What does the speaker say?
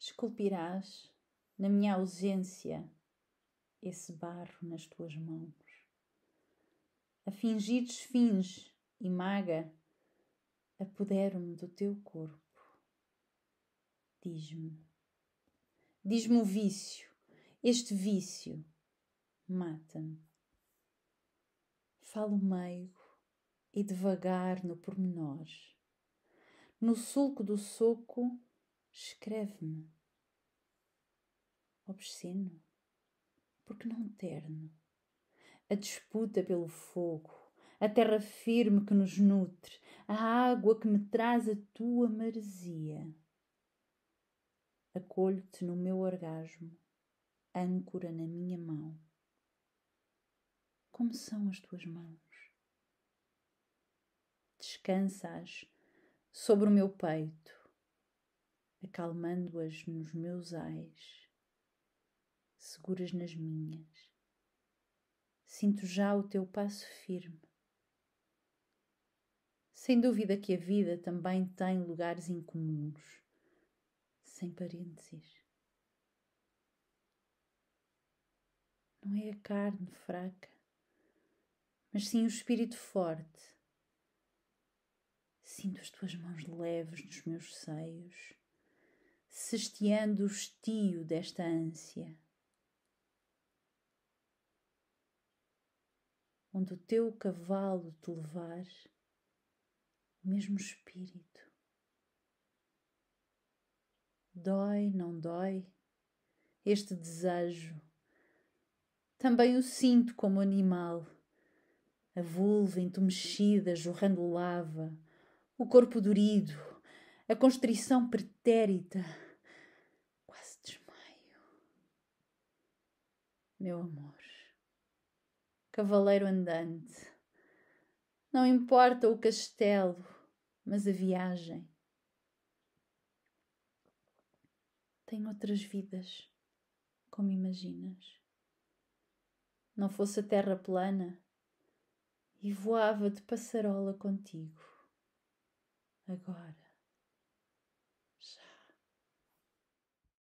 esculpirás na minha ausência esse barro nas tuas mãos. A fingir desfinge e maga, apodero-me do teu corpo. Diz-me, diz-me o vício, este vício mata-me. Falo meigo e devagar no pormenor. No sulco do soco, Escreve-me. Obsceno, porque não terno. A disputa pelo fogo, a terra firme que nos nutre, a água que me traz a tua maresia. Acolho-te no meu orgasmo, âncora na minha mão. Como são as tuas mãos? Descansas sobre o meu peito acalmando-as nos meus ais, seguras nas minhas. Sinto já o teu passo firme. Sem dúvida que a vida também tem lugares incomuns, sem parênteses. Não é a carne fraca, mas sim o espírito forte. Sinto as tuas mãos leves nos meus seios sesteando o estio desta ânsia, onde o teu cavalo te levar, o mesmo espírito. Dói, não dói, este desejo. Também o sinto como animal, a vulva entumecida, jorrando lava, o corpo durido, a constrição pretérita meu amor. Cavaleiro andante, não importa o castelo, mas a viagem. Tem outras vidas, como imaginas. Não fosse a terra plana e voava de passarola contigo. Agora.